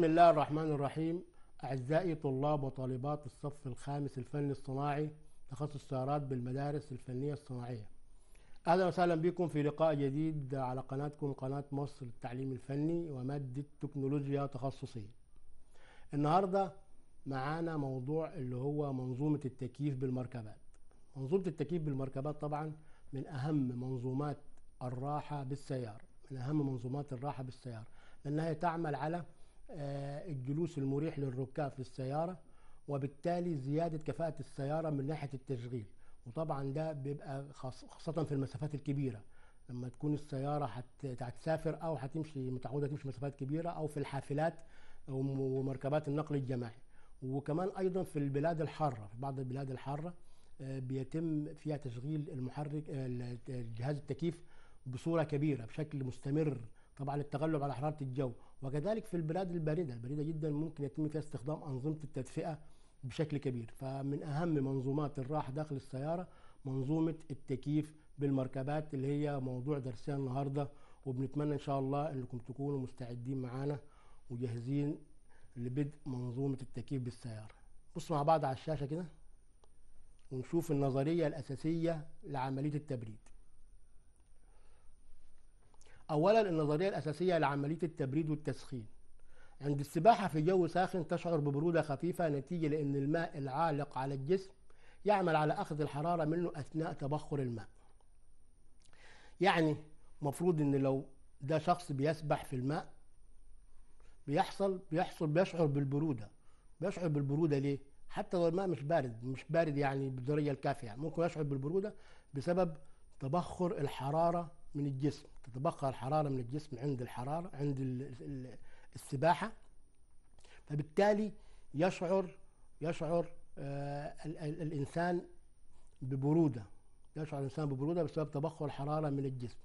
بسم الله الرحمن الرحيم أعزائي طلاب وطالبات الصف الخامس الفني الصناعي تخصص سيارات بالمدارس الفنية الصناعية أهلا وسهلا بكم في لقاء جديد على قناتكم قناة مصر للتعليم الفني ومادة تكنولوجيا تخصصية النهاردة معانا موضوع اللي هو منظومة التكييف بالمركبات منظومة التكييف بالمركبات طبعا من أهم منظومات الراحة بالسيارة من أهم منظومات الراحة بالسيارة لأنها تعمل على آه، الجلوس المريح للركاب في السيارة وبالتالي زيادة كفاءة السيارة من ناحية التشغيل وطبعا ده بيبقى خاصة في المسافات الكبيرة لما تكون السيارة هتسافر أو هتمشي متعودة تمشي مسافات كبيرة أو في الحافلات ومركبات النقل الجماعي وكمان أيضا في البلاد الحارة في بعض البلاد الحارة آه، بيتم فيها تشغيل المحرك جهاز التكييف بصورة كبيرة بشكل مستمر طبعا للتغلب على حرارة الجو وكذلك في البلاد البارده البارده جدا ممكن يتم فيها استخدام انظمه التدفئه بشكل كبير فمن اهم منظومات الراحه داخل السياره منظومه التكييف بالمركبات اللي هي موضوع درسنا النهارده وبنتمنى ان شاء الله انكم تكونوا مستعدين معانا وجاهزين لبدء منظومه التكييف بالسياره بصوا مع بعض على الشاشه كده ونشوف النظريه الاساسيه لعمليه التبريد أولا النظرية الأساسية لعملية التبريد والتسخين عند السباحة في جو ساخن تشعر ببرودة خفيفة نتيجة لأن الماء العالق على الجسم يعمل على أخذ الحرارة منه أثناء تبخر الماء يعني مفروض أن لو ده شخص بيسبح في الماء بيحصل بيحصل بيشعر بالبرودة بيشعر بالبرودة ليه؟ حتى لو الماء مش بارد مش بارد يعني بالدرجة الكافية ممكن يشعر بالبرودة بسبب تبخر الحرارة من الجسم تتبقى الحرارة من الجسم عند الحرارة عند السباحة فبالتالي يشعر يشعر آه، الإنسان ببرودة يشعر الإنسان ببرودة بسبب تبخر الحرارة من الجسم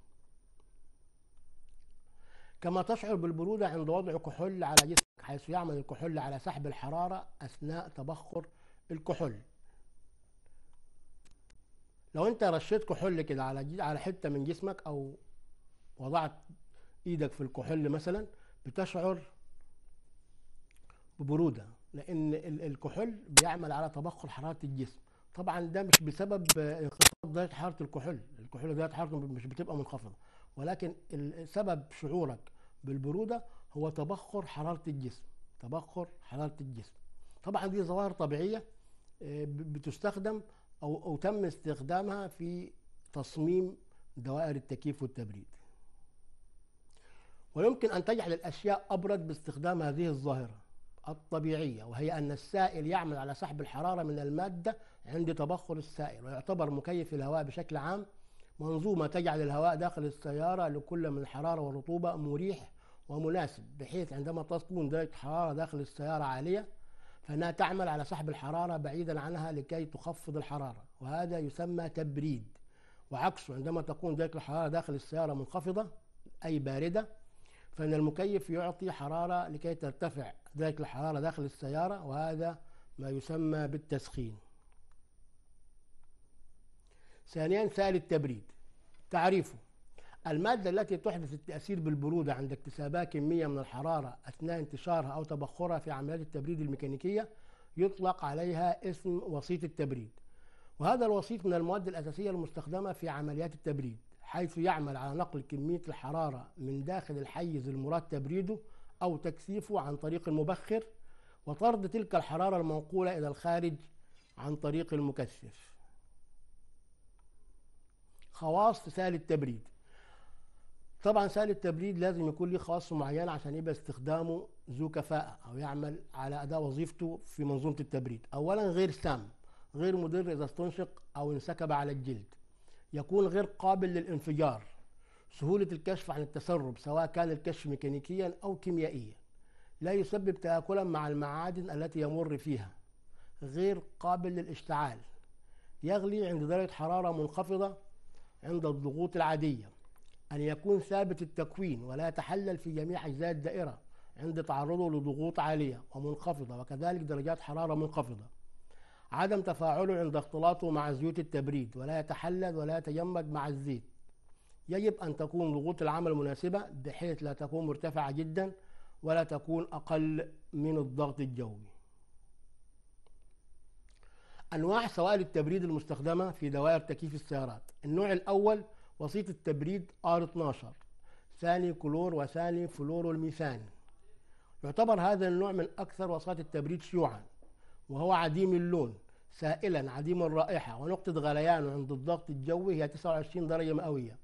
كما تشعر بالبرودة عند وضع كحول على جسمك حيث يعمل الكحول على سحب الحرارة أثناء تبخر الكحول لو انت رشيت كحول كده على على حته من جسمك او وضعت ايدك في الكحول مثلا بتشعر ببروده لان الكحول بيعمل على تبخر حراره الجسم طبعا ده مش بسبب انخفاض درجه حراره الكحول الكحول درجه حرارته مش بتبقى منخفضه ولكن سبب شعورك بالبروده هو تبخر حراره الجسم تبخر حراره الجسم طبعا دي ظواهر طبيعيه آه، بتستخدم أو, أو تم استخدامها في تصميم دوائر التكييف والتبريد ويمكن أن تجعل الأشياء أبرد باستخدام هذه الظاهرة الطبيعية وهي أن السائل يعمل على سحب الحرارة من المادة عند تبخر السائل ويعتبر مكيف الهواء بشكل عام منظومة تجعل الهواء داخل السيارة لكل من الحرارة والرطوبة مريح ومناسب بحيث عندما تكون درجة حرارة داخل السيارة عالية فانها تعمل على سحب الحراره بعيدا عنها لكي تخفض الحراره وهذا يسمى تبريد وعكسه عندما تكون درجه الحراره داخل السياره منخفضه اي بارده فان المكيف يعطي حراره لكي ترتفع درجه الحراره داخل السياره وهذا ما يسمى بالتسخين ثانيا سائل التبريد تعريفه المادة التي تحدث التأثير بالبرودة عند اكتسابها كمية من الحرارة أثناء انتشارها أو تبخرها في عمليات التبريد الميكانيكية يطلق عليها اسم وسيط التبريد وهذا الوسيط من المواد الأساسية المستخدمة في عمليات التبريد حيث يعمل على نقل كمية الحرارة من داخل الحيز المراد تبريده أو تكثيفه عن طريق المبخر وطرد تلك الحرارة المنقولة إلى الخارج عن طريق المكثف خواص سال التبريد طبعا سائل التبريد لازم يكون ليه خاص معين عشان يبقى استخدامه ذو كفاءة أو يعمل على أداء وظيفته في منظومة التبريد أولا غير سام غير مضر إذا استنشق أو انسكب على الجلد يكون غير قابل للانفجار سهولة الكشف عن التسرب سواء كان الكشف ميكانيكيا أو كيميائيا لا يسبب تآكلا مع المعادن التي يمر فيها غير قابل للاشتعال يغلي عند درجة حرارة منخفضة عند الضغوط العادية أن يكون ثابت التكوين ولا يتحلل في جميع أجزاء الدائرة عند تعرضه لضغوط عالية ومنخفضة وكذلك درجات حرارة منخفضة عدم تفاعله عند اختلاطه مع زيوت التبريد ولا يتحلل ولا يتجمد مع الزيت يجب أن تكون ضغوط العمل مناسبة بحيث لا تكون مرتفعة جدا ولا تكون أقل من الضغط الجوي أنواع سوائل التبريد المستخدمة في دوائر تكييف السيارات النوع الأول وسيط التبريد R12 ثاني كلور وثاني فلور الميثان يعتبر هذا النوع من أكثر وسائط التبريد شيوعا وهو عديم اللون سائلا عديم الرائحة ونقطة غليانه عند الضغط الجوي هي 29 درجة مئوية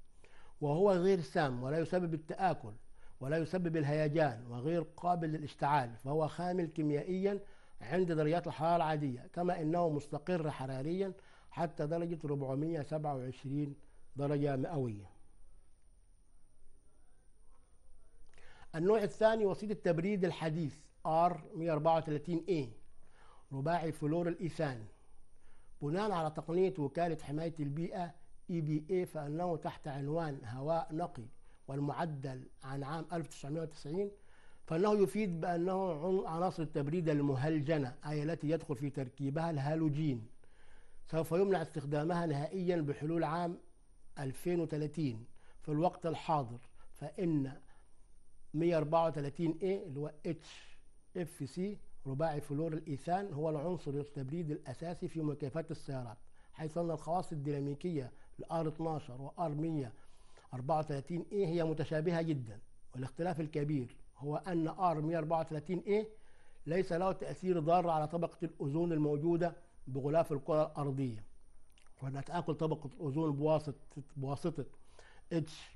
وهو غير سام ولا يسبب التآكل ولا يسبب الهيجان وغير قابل للاشتعال فهو خامل كيميائيا عند درجات الحرارة العادية كما أنه مستقر حراريا حتى درجة 427 درجة درجة مئوية النوع الثاني وسيط التبريد الحديث R134A رباعي فلور الإيثان بناء على تقنية وكالة حماية البيئة EPA فإنه تحت عنوان هواء نقي والمعدل عن عام 1990 فإنه يفيد بأنه عناصر التبريد المهلجنة أي التي يدخل في تركيبها الهالوجين سوف يمنع استخدامها نهائيا بحلول عام 2030 في الوقت الحاضر فإن 134 A إيه اللي هو اتش اف سي رباعي فلور الايثان هو العنصر التبريد الاساسي في مكيفات السيارات حيث ان الخواص الديناميكيه لار 12 وار 134 A إيه هي متشابهه جدا والاختلاف الكبير هو ان ار 134 A إيه ليس له تاثير ضار على طبقه الاوزون الموجوده بغلاف الكره الارضيه فهتاكل طبقه الاوزون بواسطه بواسطه اتش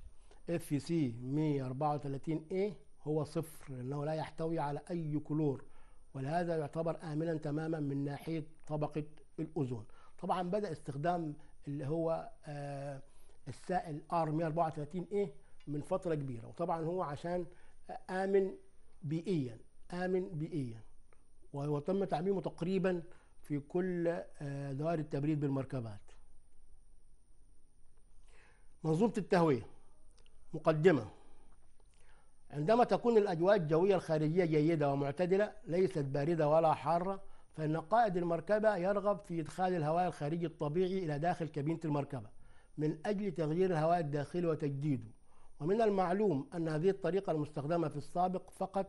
اف سي 134 اي هو صفر لانه لا يحتوي على اي كلور ولهذا يعتبر امنا تماما من ناحيه طبقه الاوزون طبعا بدا استخدام اللي هو آه السائل ار 134 اي من فتره كبيره وطبعا هو عشان امن بيئيا امن بيئيا وتم تعميمه تقريبا في كل آه، دوائر التبريد بالمركبات منظومة التهوية مقدمة عندما تكون الأجواء الجوية الخارجية جيدة ومعتدلة ليست باردة ولا حارة فإن قائد المركبة يرغب في إدخال الهواء الخارجي الطبيعي إلى داخل كابينة المركبة من أجل تغيير الهواء الداخلي وتجديده ومن المعلوم أن هذه الطريقة المستخدمة في السابق فقط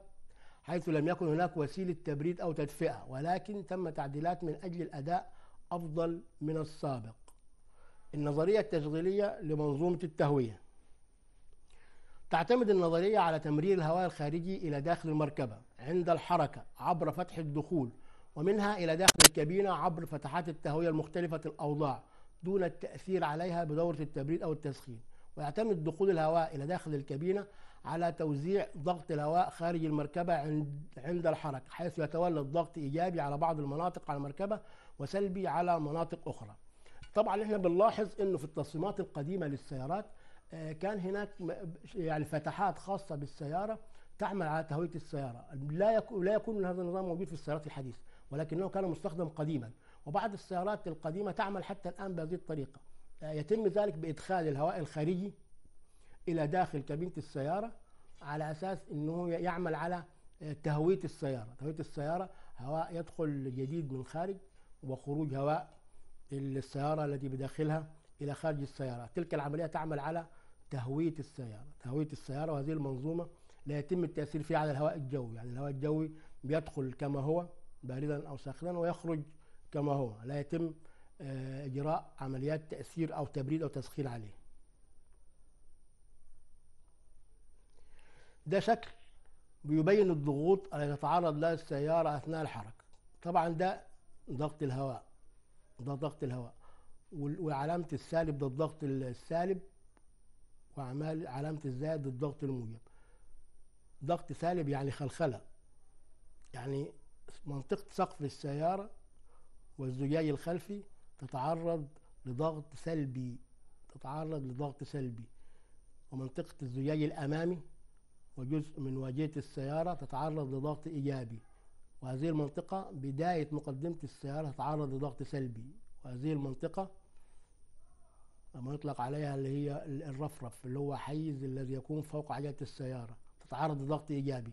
حيث لم يكن هناك وسيلة تبريد أو تدفئة ولكن تم تعديلات من أجل الأداء أفضل من السابق النظرية التشغيلية لمنظومة التهوية تعتمد النظرية على تمرير الهواء الخارجي إلى داخل المركبة عند الحركة عبر فتح الدخول ومنها إلى داخل الكابينة عبر فتحات التهوية المختلفة الأوضاع دون التأثير عليها بدورة التبريد أو التسخين ويعتمد دخول الهواء إلى داخل الكابينة على توزيع ضغط الهواء خارج المركبة عند عند الحركة حيث يتولى الضغط إيجابي على بعض المناطق على المركبة وسلبي على مناطق أخرى طبعا احنا بنلاحظ انه في التصميمات القديمه للسيارات آه، كان هناك يعني فتحات خاصه بالسياره تعمل على تهويه السياره لا يكون لا يكون هذا النظام موجود في السيارات الحديثه ولكنه كان مستخدم قديما وبعض السيارات القديمه تعمل حتى الان بهذه الطريقه آه، يتم ذلك بادخال الهواء الخارجي الى داخل كابينه السياره على اساس انه يعمل على آه، تهويه السياره تهويه السياره هواء يدخل جديد من خارج وخروج هواء السيارة التي بداخلها إلى خارج السيارة تلك العملية تعمل على تهوية السيارة تهوية السيارة وهذه المنظومة لا يتم التأثير فيها على الهواء الجوي يعني الهواء الجوي بيدخل كما هو باردا أو ساخنا ويخرج كما هو لا يتم آه، إجراء عمليات تأثير أو تبريد أو تسخين عليه ده شكل بيبين الضغوط التي تتعرض لها السيارة أثناء الحركة طبعا ده ضغط الهواء ده ضغط الهواء وعلامة السالب ده الضغط السالب وعمال علامة الزائد الضغط الموجب ضغط سالب يعني خلخلة يعني منطقة سقف السيارة والزجاج الخلفي تتعرض لضغط سلبي تتعرض لضغط سلبي ومنطقة الزجاج الأمامي وجزء من واجهة السيارة تتعرض لضغط إيجابي وهذه المنطقة بداية مقدمة السيارة تتعرض لضغط سلبي وهذه المنطقة ما يطلق عليها اللي هي الرفرف اللي هو حيز الذي يكون فوق عجلة السيارة تتعرض لضغط إيجابي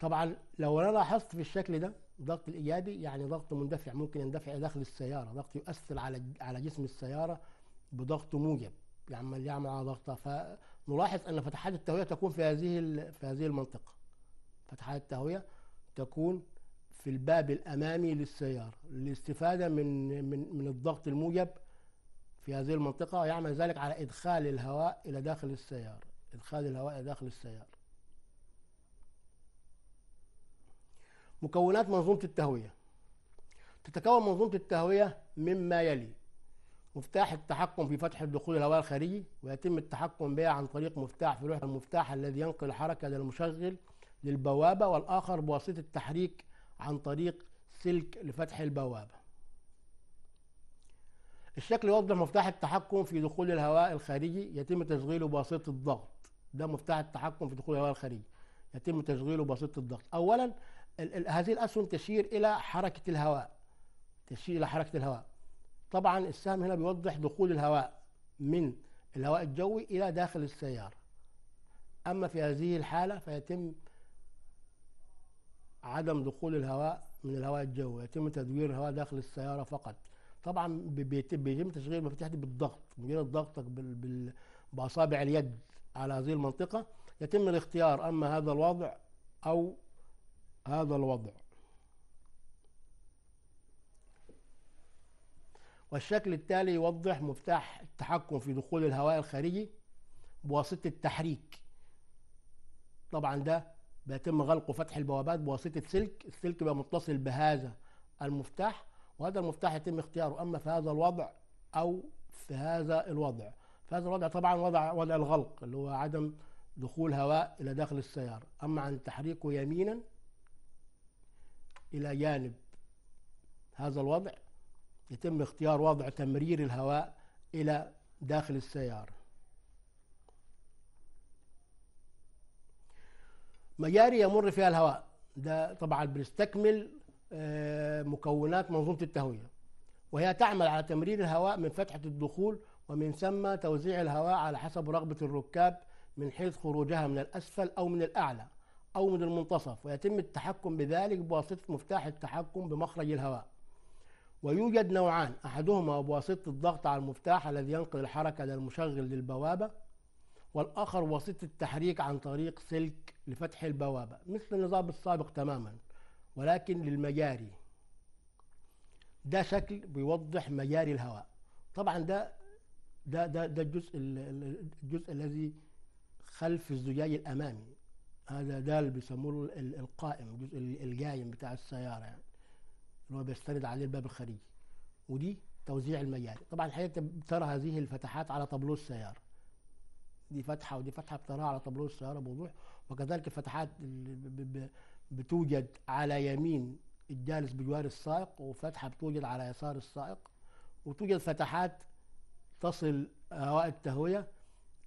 طبعا لو انا لاحظت في الشكل ده الضغط الايجابي يعني ضغط مندفع ممكن يندفع داخل السياره ضغط يؤثر على على جسم السياره بضغط موجب يعمل يعمل على ضغطها فنلاحظ ان فتحات التهويه تكون في هذه في هذه المنطقه فتحات التهوية تكون في الباب الأمامي للسيارة للاستفادة من, من, من الضغط الموجب في هذه المنطقة ويعمل ذلك على إدخال الهواء إلى داخل السيارة إدخال الهواء إلى داخل السيارة مكونات منظومة التهوية تتكون منظومة التهوية مما يلي مفتاح التحكم في فتح دخول الهواء الخارجي ويتم التحكم بها عن طريق مفتاح في لوح المفتاح الذي ينقل الحركة للمشغل للبوابة والآخر بواسطة التحريك عن طريق سلك لفتح البوابة الشكل يوضح مفتاح التحكم في دخول الهواء الخارجي يتم تشغيله بواسطة الضغط ده مفتاح التحكم في دخول الهواء الخارجي يتم تشغيله بواسطة الضغط أولا هذه الأسهم تشير إلى حركة الهواء تشير إلى حركة الهواء طبعا السهم هنا بيوضح دخول الهواء من الهواء الجوي إلى داخل السيارة أما في هذه الحالة فيتم عدم دخول الهواء من الهواء الجوي يتم تدوير الهواء داخل السياره فقط طبعا بيتم تشغيل المفاتيح دي بالضغط مجرد ضغطك باصابع اليد على هذه المنطقه يتم الاختيار اما هذا الوضع او هذا الوضع والشكل التالي يوضح مفتاح التحكم في دخول الهواء الخارجي بواسطه التحريك طبعا ده بيتم غلق وفتح البوابات بواسطه سلك السلك بقى متصل بهذا المفتاح وهذا المفتاح يتم اختياره اما في هذا الوضع او في هذا الوضع في هذا الوضع طبعا وضع وضع الغلق اللي هو عدم دخول هواء الى داخل السياره اما عن تحريكه يمينا الى جانب هذا الوضع يتم اختيار وضع تمرير الهواء الى داخل السياره مجاري يمر فيها الهواء ده طبعا بنستكمل آه، مكونات منظومة التهوية وهي تعمل على تمرير الهواء من فتحة الدخول ومن ثم توزيع الهواء على حسب رغبة الركاب من حيث خروجها من الأسفل أو من الأعلى أو من المنتصف ويتم التحكم بذلك بواسطة مفتاح التحكم بمخرج الهواء ويوجد نوعان أحدهما بواسطة الضغط على المفتاح الذي ينقل الحركة للمشغل للبوابة والآخر وسيط التحريك عن طريق سلك لفتح البوابة مثل النظام السابق تماما ولكن للمجاري ده شكل بيوضح مجاري الهواء طبعا ده ده ده, ده الجزء الجزء الذي خلف الزجاج الامامي هذا ده اللي بيسموه القائم الجزء القايم بتاع السياره يعني اللي هو بيستند عليه الباب الخارجي ودي توزيع المجاري طبعا الحقيقه ترى هذه الفتحات على طابلو السياره دي فتحه ودي فتحه بتراها على طابلوه السياره بوضوح وكذلك الفتحات اللي بتوجد على يمين الجالس بجوار السائق وفتحه بتوجد على يسار السائق وتوجد فتحات تصل هواء التهويه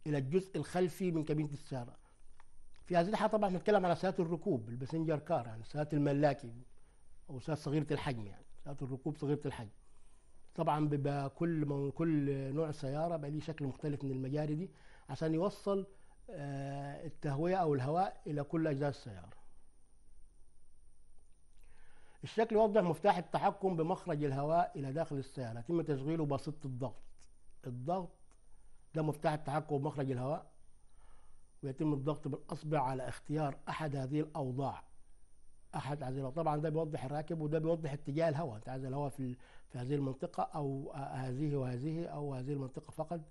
الى الجزء الخلفي من كابينه السياره. في هذه الحاله طبعا بنتكلم على سيارات الركوب الباسنجر كار يعني سيارات الملاكي او سيارات صغيره الحجم يعني سيارات الركوب صغيره الحجم. طبعا بيبقى كل من كل نوع سياره بقى ليه شكل مختلف من المجاري دي عشان يوصل آه، التهوية أو الهواء إلى كل أجزاء السيارة الشكل يوضح مفتاح التحكم بمخرج الهواء إلى داخل السيارة يتم تشغيله بواسطة الضغط الضغط ده مفتاح التحكم بمخرج الهواء ويتم الضغط بالأصبع على اختيار أحد هذه الأوضاع أحد هذه الأوضاع طبعا ده بيوضح الراكب وده بيوضح اتجاه الهواء أنت عايز الهواء في في هذه المنطقة أو آه، هذه وهذه أو هذه المنطقة فقط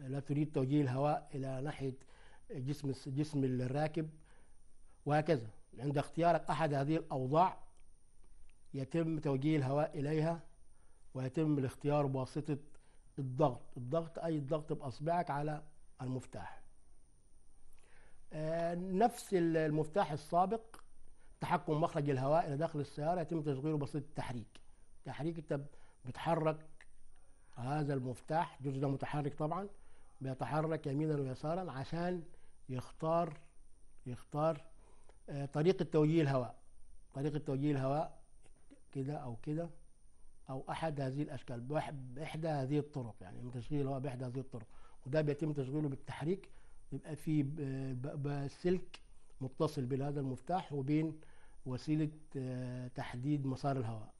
لا تريد توجيه الهواء الى ناحيه جسم جسم الراكب وهكذا عند اختيارك احد هذه الاوضاع يتم توجيه الهواء اليها ويتم الاختيار بواسطه الضغط الضغط اي الضغط باصبعك على المفتاح آه، نفس المفتاح السابق تحكم مخرج الهواء الى داخل السياره يتم تشغيله بواسطه التحريك تحريك انت بتحرك هذا المفتاح جزء ده متحرك طبعا بيتحرك يمينا ويسارا عشان يختار يختار آه، طريقة توجيه الهواء طريقة توجيه الهواء كده أو كده أو أحد هذه الأشكال بإحدى هذه الطرق يعني تشغيل الهواء بإحدى هذه الطرق وده بيتم تشغيله بالتحريك يبقى في سلك متصل بين هذا المفتاح وبين وسيلة آه، تحديد مسار الهواء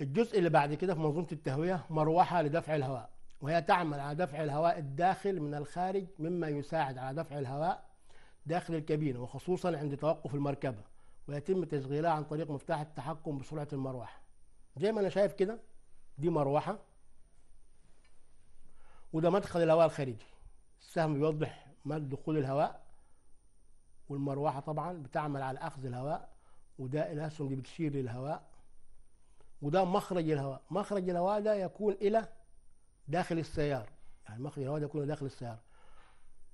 الجزء اللي بعد كده في منظومة التهوية مروحة لدفع الهواء وهي تعمل على دفع الهواء الداخل من الخارج مما يساعد على دفع الهواء داخل الكابينة وخصوصا عند توقف المركبة ويتم تشغيلها عن طريق مفتاح التحكم بسرعة المروحة زي ما أنا شايف كده دي مروحة وده مدخل الهواء الخارجي السهم بيوضح مد دخول الهواء والمروحة طبعا بتعمل على أخذ الهواء وده الأسهم دي بتشير للهواء وده مخرج الهواء مخرج الهواء ده يكون إلى داخل السيارة يعني مخرج الهواء ده يكون داخل السيارة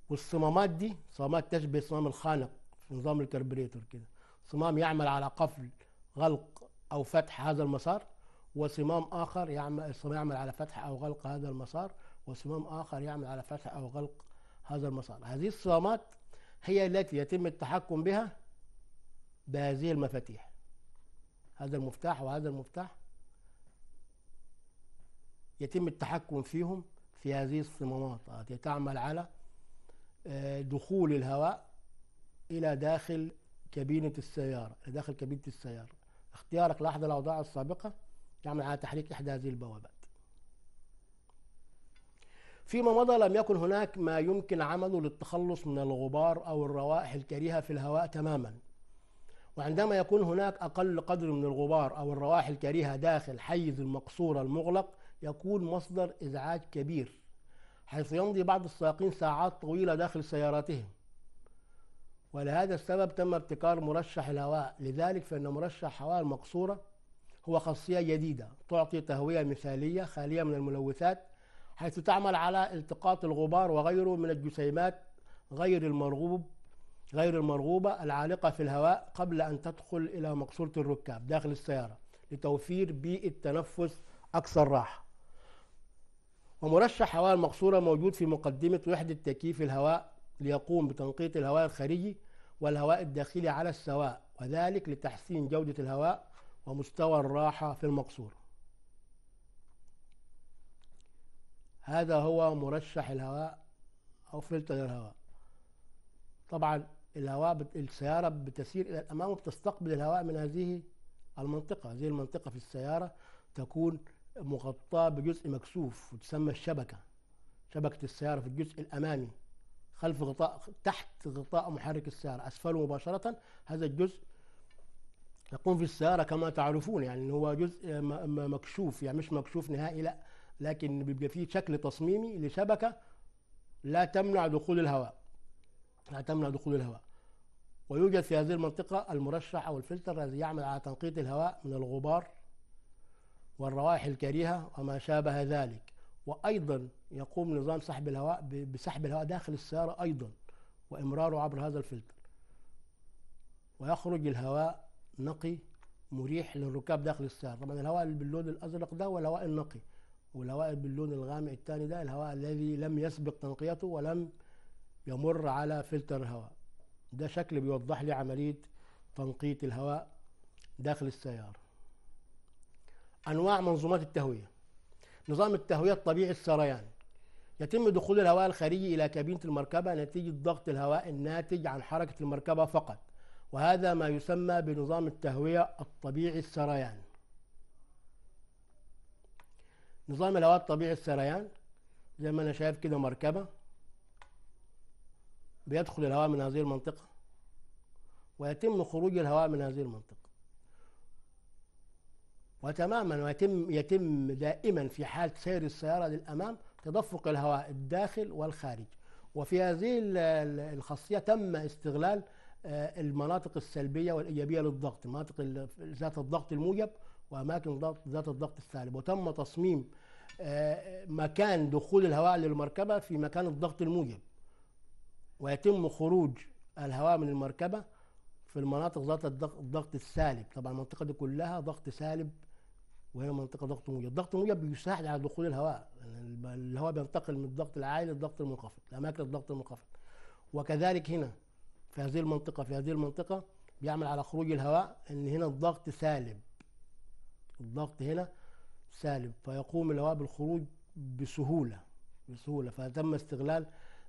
والصمامات دي صمامات تشبه صمام الخانق في نظام الكربريتور كده صمام يعمل على قفل غلق أو فتح هذا المسار وصمام آخر يعمل يعمل على فتح أو غلق هذا المسار وصمام آخر يعمل على فتح أو غلق هذا المسار هذه الصمامات هي التي يتم التحكم بها بهذه المفاتيح هذا المفتاح وهذا المفتاح يتم التحكم فيهم في هذه الصمامات التي آه، تعمل على آه، دخول الهواء إلى داخل كابينة السيارة إلى داخل كابينة السيارة اختيارك لأحد الأوضاع السابقة يعمل على تحريك إحدى هذه البوابات فيما مضى لم يكن هناك ما يمكن عمله للتخلص من الغبار أو الروائح الكريهة في الهواء تماما وعندما يكون هناك أقل قدر من الغبار أو الروائح الكريهة داخل حيز المقصورة المغلق يكون مصدر إزعاج كبير حيث يمضي بعض السائقين ساعات طويلة داخل سياراتهم ولهذا السبب تم ابتكار مرشح الهواء لذلك فإن مرشح هواء المقصورة هو خاصية جديدة تعطي تهوية مثالية خالية من الملوثات حيث تعمل على التقاط الغبار وغيره من الجسيمات غير المرغوب غير المرغوبة العالقة في الهواء قبل أن تدخل إلى مقصورة الركاب داخل السيارة لتوفير بيئة تنفس أكثر راحة ومرشح هواء المقصورة موجود في مقدمة وحدة تكييف الهواء ليقوم بتنقيط الهواء الخارجي والهواء الداخلي على السواء وذلك لتحسين جودة الهواء ومستوى الراحة في المقصورة هذا هو مرشح الهواء أو فلتر الهواء طبعا الهواء بت... السيارة بتسير إلى الأمام وبتستقبل الهواء من هذه المنطقة هذه المنطقة في السيارة تكون مغطاة بجزء مكسوف وتسمى الشبكة شبكة السيارة في الجزء الأمامي خلف غطاء تحت غطاء محرك السيارة أسفله مباشرة هذا الجزء يكون في السيارة كما تعرفون يعني هو جزء مكشوف يعني مش مكشوف نهائي لا لكن بيبقى فيه شكل تصميمي لشبكة لا تمنع دخول الهواء لا تمنع دخول الهواء ويوجد في هذه المنطقة المرشح أو الفلتر الذي يعمل على تنقية الهواء من الغبار والروائح الكريهة وما شابه ذلك وأيضا يقوم نظام سحب الهواء بسحب الهواء داخل السيارة أيضا وإمراره عبر هذا الفلتر ويخرج الهواء نقي مريح للركاب داخل السيارة طبعا الهواء باللون الأزرق ده هو الهواء النقي والهواء باللون الغامق الثاني ده الهواء الذي لم يسبق تنقيته ولم يمر على فلتر الهواء ده شكل بيوضح لي عملية تنقية الهواء داخل السيارة أنواع منظومات التهوية نظام التهوية الطبيعي السريان يتم دخول الهواء الخارجي إلى كابينة المركبة نتيجة ضغط الهواء الناتج عن حركة المركبة فقط وهذا ما يسمى بنظام التهوية الطبيعي السريان نظام الهواء الطبيعي السريان زي ما أنا شايف كده مركبة بيدخل الهواء من هذه المنطقة ويتم خروج الهواء من هذه المنطقة وتماما ويتم يتم دائما في حال سير السيارة للأمام تدفق الهواء الداخل والخارج وفي هذه الخاصية تم استغلال آه، المناطق السلبية والإيجابية للضغط مناطق ذات الضغط الموجب وأماكن ذات الضغط السالب وتم تصميم آه، مكان دخول الهواء للمركبة في مكان الضغط الموجب ويتم خروج الهواء من المركبة في المناطق ذات الضغط السالب طبعا المنطقة دي كلها ضغط سالب وهي منطقه ضغط موجب الضغط الموجب بيساعد على دخول الهواء يعني الهواء بينتقل من الضغط العالي للضغط المنخفض لاماكن الضغط المنخفض وكذلك هنا في هذه المنطقه في هذه المنطقه بيعمل على خروج الهواء ان هنا الضغط سالب الضغط هنا سالب فيقوم الهواء بالخروج بسهوله بسهوله فتم استغلال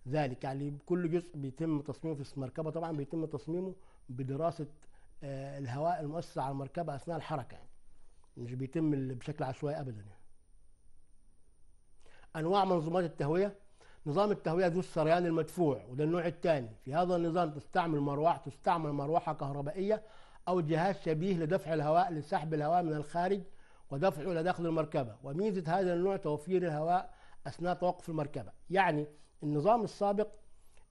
ذلك يعني كل جزء بيتم تصميمه في المركبه طبعا بيتم تصميمه بدراسه آه، الهواء المؤثر على المركبه اثناء الحركه يعني. مش بيتم بشكل عشوائي ابدا يعني. انواع منظومات التهويه نظام التهويه ذو السريان المدفوع وده النوع الثاني في هذا النظام تستعمل مروحه تستعمل مروحه كهربائيه او جهاز شبيه لدفع الهواء لسحب الهواء من الخارج ودفعه الى داخل المركبه وميزه هذا النوع توفير الهواء اثناء توقف المركبه يعني النظام السابق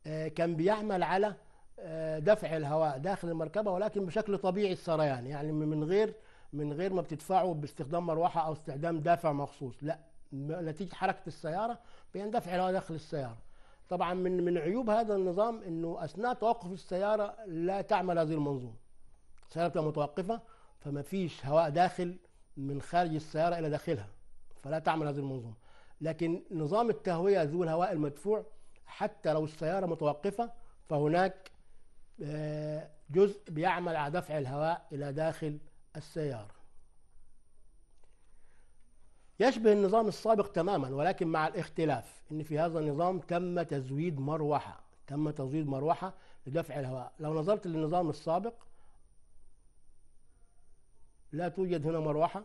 آه، كان بيعمل على آه، دفع الهواء داخل المركبه ولكن بشكل طبيعي السريان يعني من غير من غير ما بتدفعه باستخدام مروحه او استخدام دافع مخصوص لا نتيجه حركه السياره بيندفع الهواء داخل السياره طبعا من من عيوب هذا النظام انه اثناء توقف السياره لا تعمل هذه المنظومه السياره بتبقى متوقفه فما فيش هواء داخل من خارج السياره الى داخلها فلا تعمل هذه المنظومه لكن نظام التهويه ذو الهواء المدفوع حتى لو السياره متوقفه فهناك آه، جزء بيعمل على دفع الهواء الى داخل السيارة يشبه النظام السابق تماما ولكن مع الاختلاف ان في هذا النظام تم تزويد مروحة تم تزويد مروحة لدفع الهواء لو نظرت للنظام السابق لا توجد هنا مروحة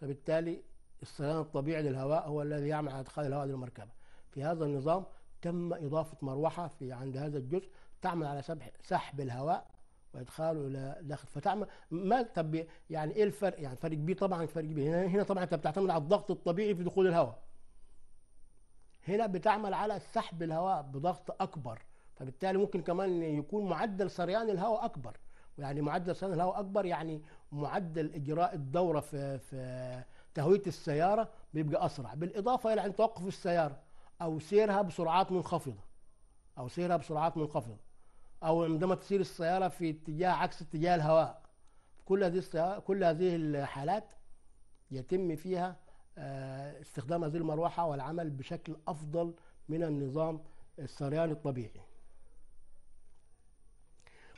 فبالتالي السيلان الطبيعي للهواء هو الذي يعمل على ادخال الهواء للمركبة في هذا النظام تم إضافة مروحة في عند هذا الجزء تعمل على سحب الهواء وادخاله الى داخل فتعمل ما طب يعني ايه الفرق؟ يعني فرق كبير طبعا فرق كبير هنا هنا طبعا انت بتعتمد على الضغط الطبيعي في دخول الهواء. هنا بتعمل على سحب الهواء بضغط اكبر فبالتالي ممكن كمان يكون معدل سريان الهواء اكبر يعني معدل سريان الهواء اكبر يعني معدل اجراء الدوره في في تهويه السياره بيبقى اسرع بالاضافه الى عند توقف السياره او سيرها بسرعات منخفضه او سيرها بسرعات منخفضه او عندما تسير السياره في اتجاه عكس اتجاه الهواء كل هذه كل هذه الحالات يتم فيها آه، استخدام هذه المروحه والعمل بشكل افضل من النظام السريان الطبيعي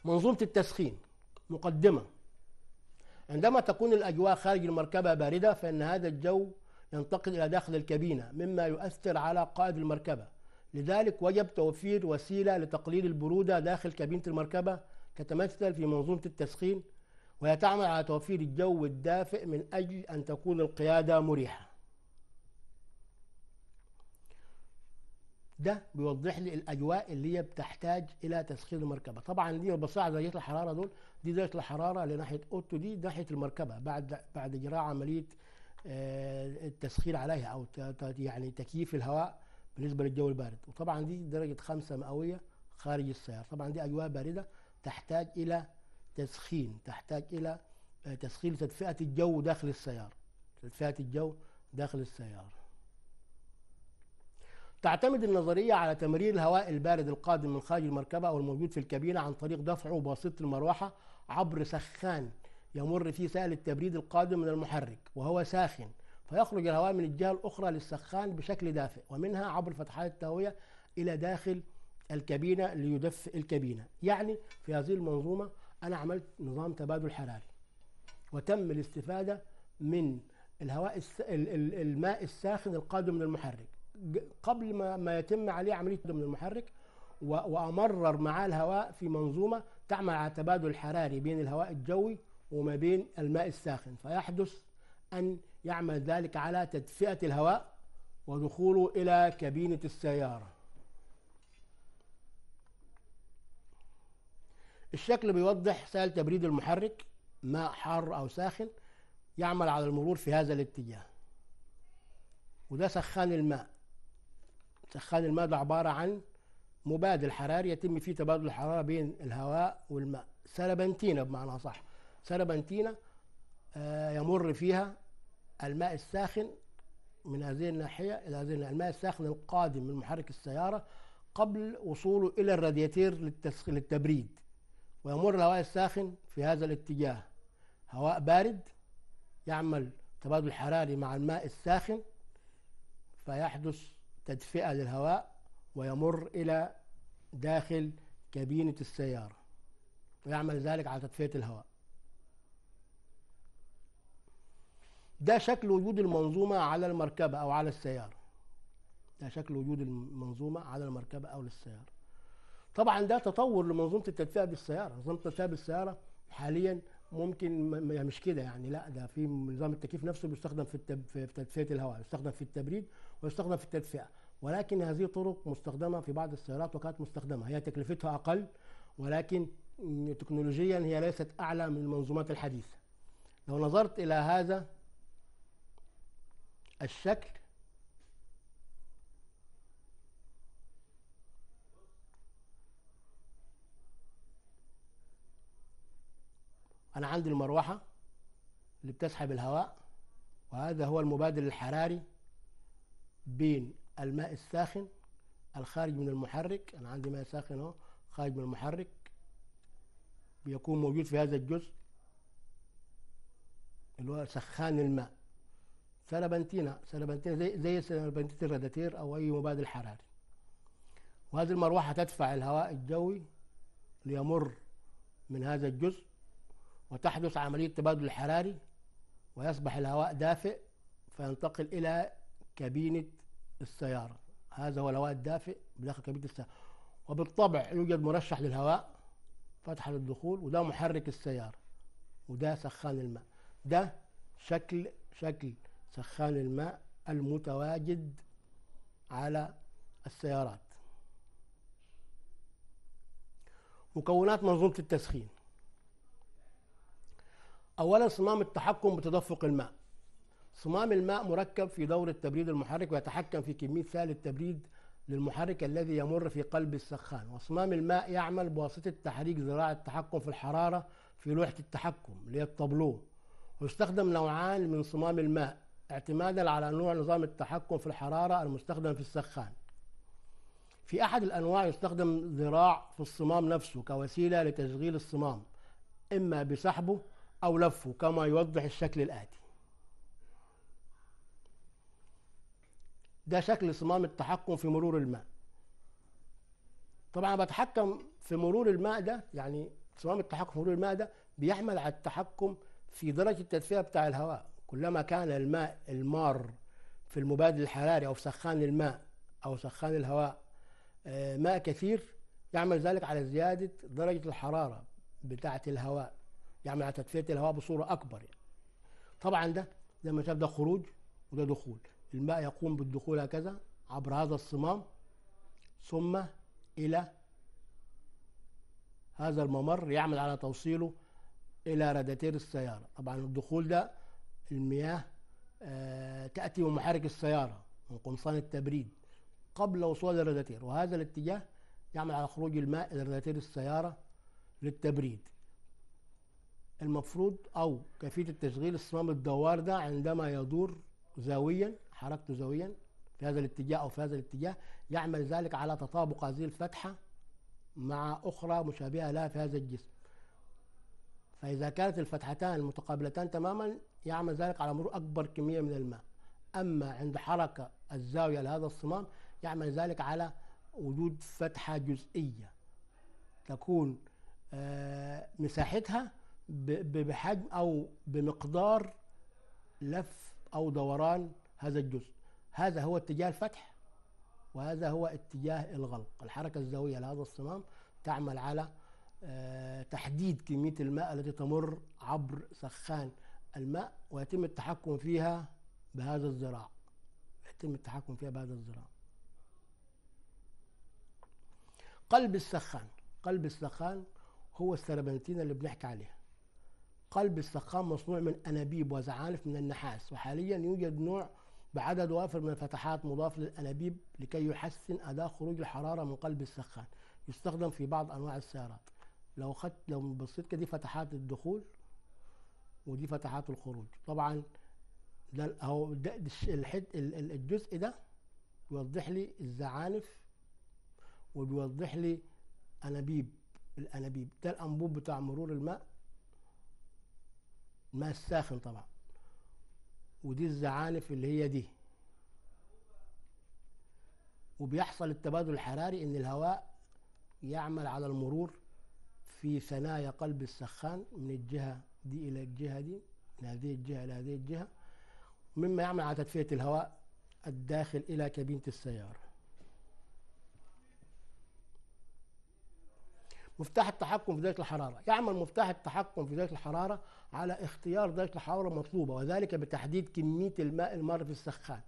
منظومه التسخين مقدمه عندما تكون الاجواء خارج المركبه بارده فان هذا الجو ينتقل الى داخل الكابينه مما يؤثر على قائد المركبه لذلك وجب توفير وسيلة لتقليل البرودة داخل كابينة المركبة تتمثل في منظومة التسخين وهي تعمل على توفير الجو الدافئ من أجل أن تكون القيادة مريحة ده بيوضح لي الأجواء اللي هي بتحتاج إلى تسخين المركبة طبعا دي البصاعة درجات الحرارة دول دي درجة الحرارة اللي ناحية أوتو دي ناحية المركبة بعد بعد إجراء عملية آه، التسخين عليها أو يعني تكييف الهواء بالنسبه للجو البارد وطبعا دي درجه خمسة مئويه خارج السيارة طبعا دي اجواء بارده تحتاج الى تسخين تحتاج الى آه، تسخين تدفئه الجو داخل السياره تدفئه الجو داخل السياره تعتمد النظرية على تمرير الهواء البارد القادم من خارج المركبة أو الموجود في الكابينة عن طريق دفعه بواسطة المروحة عبر سخان يمر فيه سائل التبريد القادم من المحرك وهو ساخن فيخرج الهواء من الجهة الأخرى للسخان بشكل دافئ ومنها عبر الفتحات التهوية إلى داخل الكابينة ليدفئ الكابينة يعني في هذه المنظومة أنا عملت نظام تبادل حراري وتم الاستفادة من الهواء الس... الماء الساخن القادم من المحرك قبل ما, ما يتم عليه عملية من المحرك و... وأمرر معاه الهواء في منظومة تعمل على تبادل حراري بين الهواء الجوي وما بين الماء الساخن فيحدث أن يعمل ذلك على تدفئة الهواء ودخوله إلى كابينة السيارة الشكل بيوضح سائل تبريد المحرك ماء حار أو ساخن يعمل على المرور في هذا الاتجاه وده سخان الماء سخان الماء ده عبارة عن مبادل حراري يتم فيه تبادل الحرارة بين الهواء والماء سربنتينا بمعنى صح سربنتينا آه، يمر فيها الماء الساخن من هذه الناحية إلى هذه الناحية. الماء الساخن القادم من محرك السيارة قبل وصوله إلى الرادياتير للتبريد ويمر الهواء الساخن في هذا الاتجاه هواء بارد يعمل تبادل حراري مع الماء الساخن فيحدث تدفئة للهواء ويمر إلى داخل كابينة السيارة ويعمل ذلك على تدفئة الهواء ده شكل وجود المنظومة على المركبة أو على السيارة ده شكل وجود المنظومة على المركبة أو للسيارة طبعا ده تطور لمنظومة التدفئة بالسيارة نظام التدفئة بالسيارة حاليا ممكن يعني مش كده يعني لا ده في نظام التكييف نفسه بيستخدم في التب... في تدفئة الهواء بيستخدم في التبريد ويستخدم في التدفئة ولكن هذه طرق مستخدمة في بعض السيارات وكانت مستخدمة هي تكلفتها أقل ولكن تكنولوجيا هي ليست أعلى من المنظومات الحديثة لو نظرت إلى هذا الشكل أنا عندي المروحة اللي بتسحب الهواء وهذا هو المبادل الحراري بين الماء الساخن الخارج من المحرك أنا عندي ماء ساخن أهو خارج من المحرك بيكون موجود في هذا الجزء اللي هو سخان الماء سلبنتينا سلبنتينا زي زي سلبنتيت الراديتير او اي مبادل حراري وهذه المروحه تدفع الهواء الجوي ليمر من هذا الجزء وتحدث عمليه تبادل حراري ويصبح الهواء دافئ فينتقل الى كابينه السياره هذا هو الهواء الدافئ بداخل كابينه السياره وبالطبع يوجد مرشح للهواء فتح للدخول وده محرك السياره وده سخان الماء ده شكل شكل سخان الماء المتواجد على السيارات مكونات منظومة التسخين أولا صمام التحكم بتدفق الماء صمام الماء مركب في دور التبريد المحرك ويتحكم في كمية سائل التبريد للمحرك الذي يمر في قلب السخان وصمام الماء يعمل بواسطة تحريك ذراع التحكم في الحرارة في لوحة التحكم اللي هي الطابلو ويستخدم نوعان من صمام الماء اعتمادا على نوع نظام التحكم في الحرارة المستخدم في السخان في أحد الأنواع يستخدم ذراع في الصمام نفسه كوسيلة لتشغيل الصمام إما بسحبه أو لفه كما يوضح الشكل الآتي ده شكل صمام التحكم في مرور الماء طبعا بتحكم في مرور الماء ده يعني صمام التحكم في مرور الماء ده بيحمل على التحكم في درجة التدفئة بتاع الهواء كلما كان الماء المار في المبادل الحراري أو في سخان الماء أو سخان الهواء آه، ماء كثير يعمل ذلك على زيادة درجة الحرارة بتاعة الهواء يعمل على تدفئة الهواء بصورة أكبر يعني. طبعا ده زي ما شاف ده خروج وده دخول الماء يقوم بالدخول هكذا عبر هذا الصمام ثم إلى هذا الممر يعمل على توصيله إلى رادياتير السيارة طبعا الدخول ده المياه آه، تأتي ومحرك السيارة من قمصان التبريد قبل وصول الرداتير وهذا الاتجاه يعمل على خروج الماء إلى رداتير السيارة للتبريد المفروض أو كيفية تشغيل الصمام الدوار ده عندما يدور زاويا حركته زاويا في هذا الاتجاه أو في هذا الاتجاه يعمل ذلك على تطابق هذه الفتحة مع أخرى مشابهة لها في هذا الجسم فإذا كانت الفتحتان متقابلتان تماما يعمل ذلك على مرور أكبر كمية من الماء أما عند حركة الزاوية لهذا الصمام يعمل ذلك على وجود فتحة جزئية تكون آه، مساحتها بحجم أو بمقدار لف أو دوران هذا الجزء هذا هو اتجاه الفتح وهذا هو اتجاه الغلق الحركة الزاوية لهذا الصمام تعمل على آه، تحديد كمية الماء التي تمر عبر سخان الماء ويتم التحكم فيها بهذا الذراع يتم التحكم فيها بهذا الذراع قلب السخان قلب السخان هو السربنتين اللي بنحكي عليها قلب السخان مصنوع من انابيب وزعانف من النحاس وحاليا يوجد نوع بعدد وافر من الفتحات مضاف للانابيب لكي يحسن اداء خروج الحراره من قلب السخان يستخدم في بعض انواع السيارات لو خدت لو بصيت كده فتحات الدخول ودي فتحات الخروج طبعا ده اهو ده الجزء ده بيوضح لي الزعانف وبيوضح لي انابيب الانابيب ده الانبوب بتاع مرور الماء الماء الساخن طبعا ودي الزعانف اللي هي دي وبيحصل التبادل الحراري ان الهواء يعمل على المرور في ثنايا قلب السخان من الجهه دي إلى الجهة دي لهذه هذه الجهة إلى هذه الجهة مما يعمل على تدفئة الهواء الداخل إلى كابينة السيارة مفتاح التحكم في درجة الحرارة يعمل مفتاح التحكم في درجة الحرارة على اختيار درجة الحرارة المطلوبة وذلك بتحديد كمية الماء المار في السخان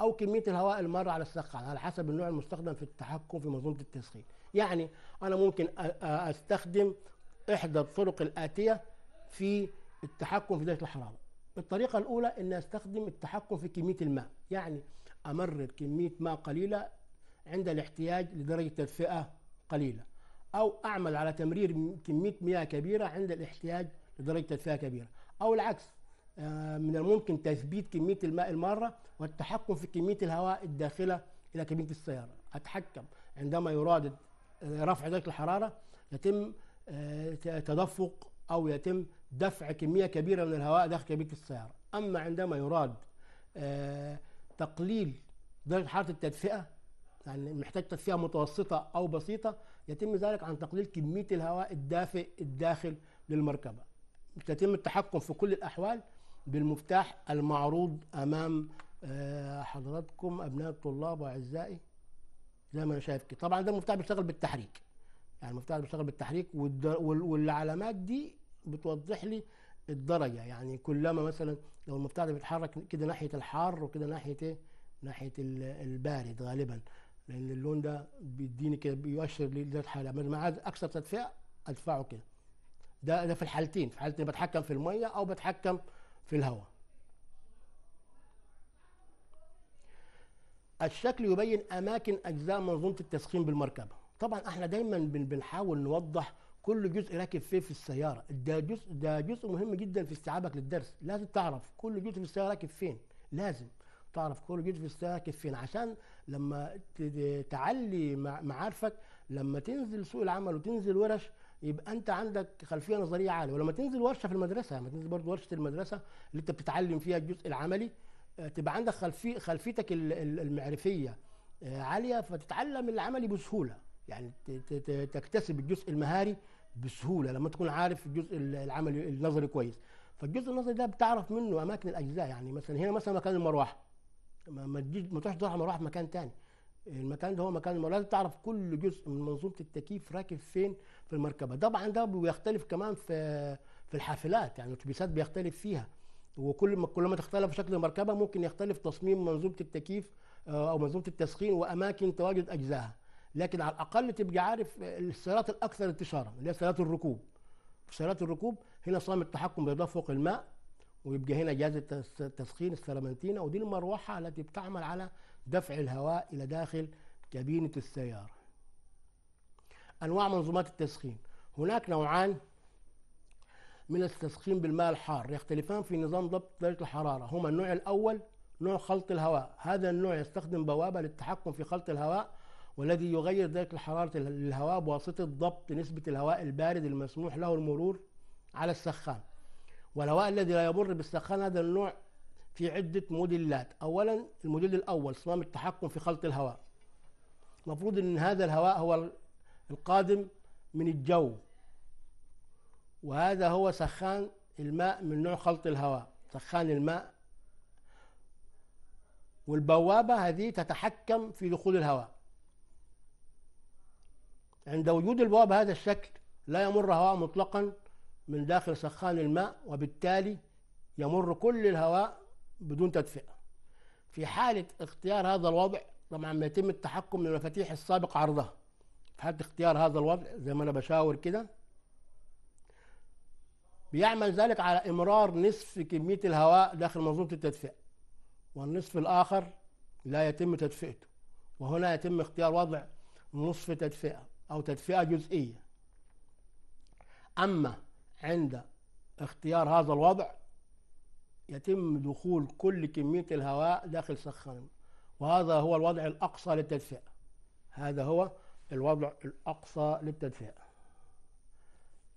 أو كمية الهواء المار على السخان على حسب النوع المستخدم في التحكم في منظومة التسخين يعني أنا ممكن أستخدم إحدى الطرق الآتية في التحكم في درجه الحراره الطريقه الاولى ان استخدم التحكم في كميه الماء يعني امرر كميه ماء قليله عند الاحتياج لدرجه تدفئه قليله او اعمل على تمرير كميه مياه كبيره عند الاحتياج لدرجه تدفئه كبيره او العكس آه، من الممكن تثبيت كميه الماء الماره والتحكم في كميه الهواء الداخله الى كابينه السياره اتحكم عندما يراد آه، رفع درجه الحراره يتم آه، تدفق او يتم دفع كمية كبيرة من الهواء داخل كبيرة السيارة أما عندما يراد آه، تقليل درجة حرارة التدفئة يعني محتاج تدفئة متوسطة أو بسيطة يتم ذلك عن تقليل كمية الهواء الدافئ الداخل للمركبة تتم التحكم في كل الأحوال بالمفتاح المعروض أمام آه، حضراتكم أبناء الطلاب وأعزائي زي ما أنا شايف كده طبعا ده المفتاح بيشتغل بالتحريك يعني المفتاح بيشتغل بالتحريك والعلامات دي بتوضح لي الدرجه يعني كلما مثلا لو المفتاح بيتحرك كده ناحيه الحار وكده ناحيه ايه ناحيه البارد غالبا لان اللون ده بيديني كده بيؤشر لي ده حالة ما عايز اكثر تدفئه ادفعه كده ده ده في الحالتين في حاله بتحكم في الميه او بتحكم في الهواء الشكل يبين اماكن اجزاء منظومه التسخين بالمركبه طبعا احنا دايما بنحاول نوضح كل جزء راكب فيه في السياره ده جزء ده جزء مهم جدا في استيعابك للدرس لازم تعرف كل جزء في السياره راكب فين لازم تعرف كل جزء في السياره راكب فين عشان لما تعلي معارفك لما تنزل سوق العمل وتنزل ورش يبقى انت عندك خلفيه نظريه عاليه ولما تنزل ورشه في المدرسه لما تنزل برضه ورشه المدرسه اللي انت بتتعلم فيها الجزء العملي آه، تبقى عندك خلفي خلفيتك المعرفيه آه، عاليه فتتعلم العملي بسهوله يعني تكتسب الجزء المهاري بسهوله لما تكون عارف الجزء العمل النظري كويس فالجزء النظري ده بتعرف منه اماكن الاجزاء يعني مثلا هنا مثلا مكان المروحه ما ما تجيش ما تروحش تروح مروحه في مكان تاني المكان ده هو مكان المروحه لازم تعرف كل جزء من منظومه التكييف راكب فين في المركبه طبعا ده بيختلف كمان في في الحافلات يعني الاتوبيسات بيختلف فيها وكل ما كل ما تختلف شكل المركبه ممكن يختلف تصميم منظومه التكييف آه، او منظومه التسخين واماكن تواجد اجزائها لكن على الاقل تبقى عارف السيارات الاكثر انتشارا اللي هي سيارات الركوب سيارات الركوب هنا صام التحكم بإضافة فوق الماء ويبقى هنا جهاز التسخين السلمنتينة ودي المروحة التي بتعمل على دفع الهواء إلى داخل كابينة السيارة أنواع منظومات التسخين هناك نوعان من التسخين بالماء الحار يختلفان في نظام ضبط درجة الحرارة هما النوع الأول نوع خلط الهواء هذا النوع يستخدم بوابة للتحكم في خلط الهواء والذي يغير درجة حرارة الهواء بواسطة ضبط نسبة الهواء البارد المسموح له المرور على السخان والهواء الذي لا يمر بالسخان هذا النوع في عدة موديلات أولا الموديل الأول صمام التحكم في خلط الهواء المفروض أن هذا الهواء هو القادم من الجو وهذا هو سخان الماء من نوع خلط الهواء سخان الماء والبوابة هذه تتحكم في دخول الهواء عند وجود البواء بهذا الشكل لا يمر هواء مطلقا من داخل سخان الماء وبالتالي يمر كل الهواء بدون تدفئة في حالة اختيار هذا الوضع طبعا يتم التحكم المفاتيح السابق عرضها في حالة اختيار هذا الوضع زي ما أنا بشاور كده بيعمل ذلك على إمرار نصف كمية الهواء داخل منظومة التدفئة والنصف الآخر لا يتم تدفئته وهنا يتم اختيار وضع نصف تدفئة أو تدفئة جزئية أما عند اختيار هذا الوضع يتم دخول كل كمية الهواء داخل سخان وهذا هو الوضع الأقصى للتدفئة هذا هو الوضع الأقصى للتدفئة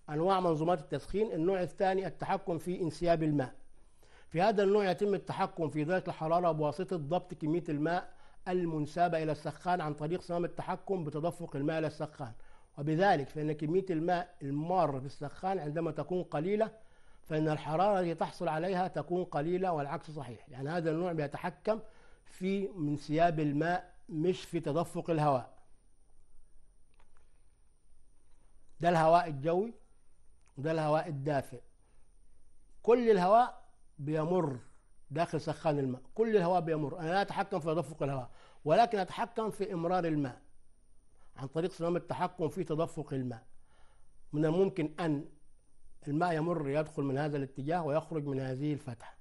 أنواع منظومات التسخين النوع الثاني التحكم في انسياب الماء في هذا النوع يتم التحكم في درجة الحرارة بواسطة ضبط كمية الماء المنسابة إلى السخان عن طريق صمام التحكم بتدفق الماء إلى السخان وبذلك فإن كمية الماء المار في السخان عندما تكون قليلة فإن الحرارة التي تحصل عليها تكون قليلة والعكس صحيح يعني هذا النوع بيتحكم في انسياب الماء مش في تدفق الهواء ده الهواء الجوي وده الهواء الدافئ كل الهواء بيمر داخل سخان الماء كل الهواء بيمر انا لا اتحكم في تدفق الهواء ولكن اتحكم في امرار الماء عن طريق صمام التحكم في تدفق الماء من الممكن ان الماء يمر يدخل من هذا الاتجاه ويخرج من هذه الفتحه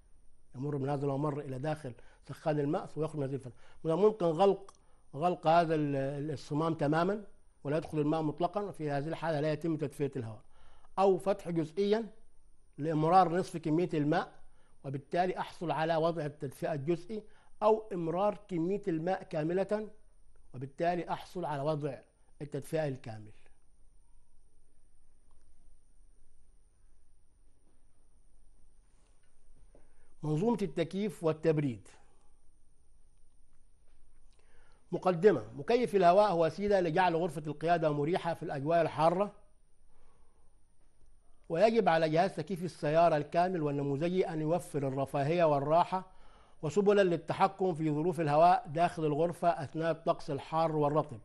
يمر من هذا الممر الى داخل سخان الماء ويخرج من هذه الفتحه من الممكن غلق غلق هذا الصمام تماما ولا يدخل الماء مطلقا في هذه الحاله لا يتم تدفئه الهواء او فتح جزئيا لامرار نصف كميه الماء وبالتالي أحصل على وضع التدفئة الجزئي أو إمرار كمية الماء كاملة وبالتالي أحصل على وضع التدفئة الكامل منظومة التكييف والتبريد مقدمة مكيف الهواء هو وسيلة لجعل غرفة القيادة مريحة في الأجواء الحارة ويجب على جهاز تكييف السيارة الكامل والنموذجي أن يوفر الرفاهية والراحة وسبلا للتحكم في ظروف الهواء داخل الغرفة أثناء الطقس الحار والرطب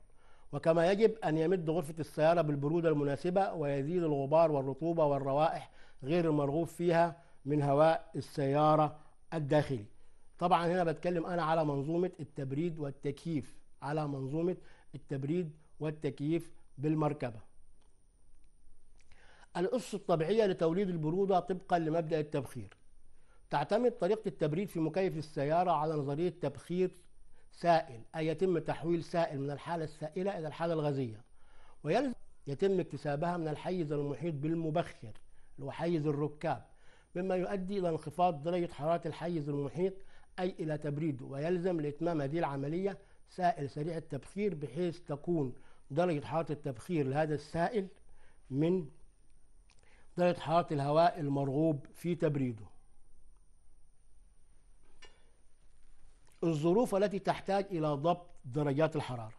وكما يجب أن يمد غرفة السيارة بالبرودة المناسبة ويزيل الغبار والرطوبة والروائح غير المرغوب فيها من هواء السيارة الداخلي طبعا هنا بتكلم أنا على منظومة التبريد والتكييف على منظومة التبريد والتكييف بالمركبة الأس الطبيعية لتوليد البرودة طبقا لمبدأ التبخير تعتمد طريقة التبريد في مكيف السيارة على نظرية تبخير سائل أي يتم تحويل سائل من الحالة السائلة إلى الحالة الغازية ويلزم يتم اكتسابها من الحيز المحيط بالمبخر اللي هو حيز الركاب مما يؤدي إلى انخفاض درجة حرارة الحيز المحيط أي إلى تبريده ويلزم لإتمام هذه العملية سائل سريع التبخير بحيث تكون درجة حرارة التبخير لهذا السائل من درجة حرارة الهواء المرغوب في تبريده الظروف التي تحتاج إلى ضبط درجات الحرارة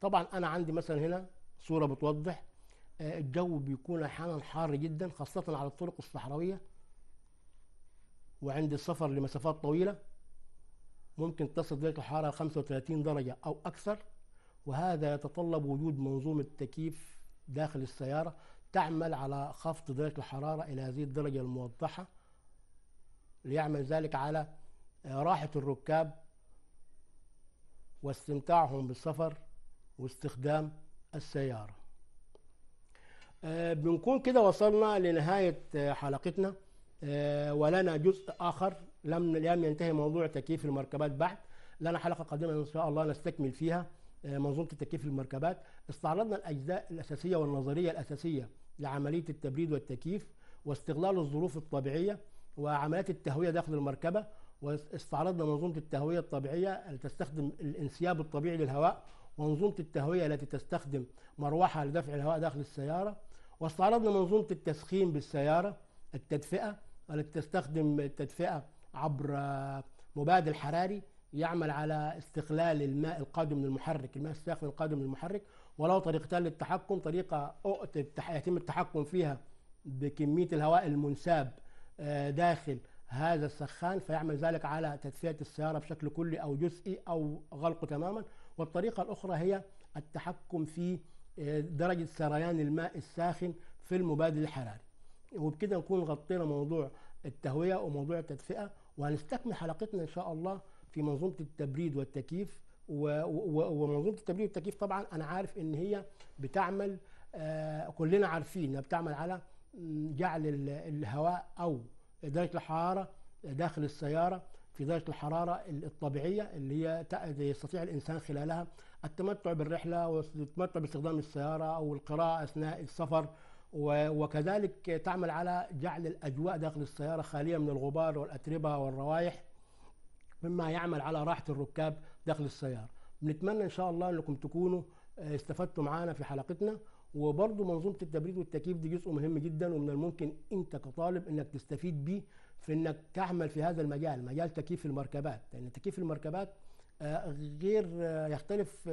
طبعا أنا عندي مثلا هنا صورة بتوضح آه، الجو بيكون أحيانا حار جدا خاصة على الطرق الصحراوية وعند السفر لمسافات طويلة ممكن تصل درجة الحرارة 35 درجة أو أكثر وهذا يتطلب وجود منظومة تكييف داخل السيارة تعمل على خفض درجة الحرارة إلى هذه الدرجة الموضحة ليعمل ذلك على راحة الركاب واستمتاعهم بالسفر واستخدام السيارة آه، بنكون كده وصلنا لنهاية آه، حلقتنا آه، ولنا جزء آخر لم لم ينتهي موضوع تكييف المركبات بعد لنا حلقة قادمة إن شاء الله نستكمل فيها منظومة تكييف المركبات استعرضنا الأجزاء الأساسية والنظرية الأساسية لعملية التبريد والتكييف واستغلال الظروف الطبيعية وعمليات التهوية داخل المركبة واستعرضنا منظومة التهوية الطبيعية التي تستخدم الانسياب الطبيعي للهواء ومنظومه التهوية التي تستخدم مروحة لدفع الهواء داخل السيارة واستعرضنا منظومة التسخين بالسيارة التدفئة التي تستخدم التدفئة عبر مبادل حراري يعمل على استقلال الماء القادم من المحرك الماء الساخن القادم من المحرك ولو طريقتان للتحكم طريقة يتم التحكم فيها بكمية الهواء المنساب آه، داخل هذا السخان فيعمل ذلك على تدفئة السيارة بشكل كلي أو جزئي أو غلقه تماما والطريقة الأخرى هي التحكم في آه، درجة سريان الماء الساخن في المبادل الحراري وبكده نكون غطينا موضوع التهوية وموضوع التدفئة وهنستكمل حلقتنا إن شاء الله في منظومة التبريد والتكييف ومنظومه التبريد والتكييف طبعا انا عارف ان هي بتعمل آه، كلنا عارفين انها بتعمل على جعل الهواء او درجه الحراره داخل السياره في درجه الحراره الطبيعيه اللي هي يستطيع الانسان خلالها التمتع بالرحله والتمتع باستخدام السياره او القراءه اثناء السفر وكذلك تعمل على جعل الاجواء داخل السياره خاليه من الغبار والاتربه والروائح مما يعمل على راحه الركاب داخل السياره بنتمنى ان شاء الله انكم تكونوا آه، استفدتوا معانا في حلقتنا وبرضه منظومه التبريد والتكييف دي جزء مهم جدا ومن الممكن انت كطالب انك تستفيد بيه في انك تعمل في هذا المجال مجال تكييف المركبات لان يعني تكييف المركبات آه، غير آه، يختلف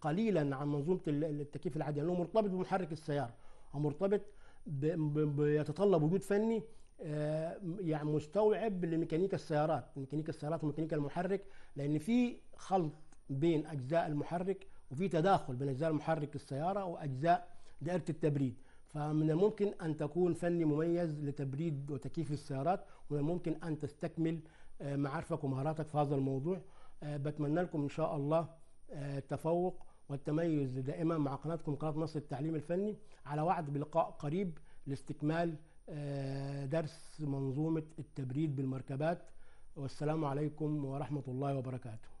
قليلا عن منظومه التكييف العادي لانه مرتبط بمحرك السياره ومرتبط بيتطلب وجود فني آه، يعني مستوعب لميكانيكا السيارات ميكانيكا السيارات وميكانيكا المحرك لان في خلط بين اجزاء المحرك وفي تداخل بين اجزاء المحرك السياره واجزاء دائره التبريد فمن الممكن ان تكون فني مميز لتبريد وتكييف السيارات ومن الممكن ان تستكمل آه، معارفك ومهاراتك في هذا الموضوع آه، بتمنى لكم ان شاء الله التفوق والتميز دائما مع قناتكم قناه مصر التعليم الفني على وعد بلقاء قريب لاستكمال آه، درس منظومة التبريد بالمركبات والسلام عليكم ورحمة الله وبركاته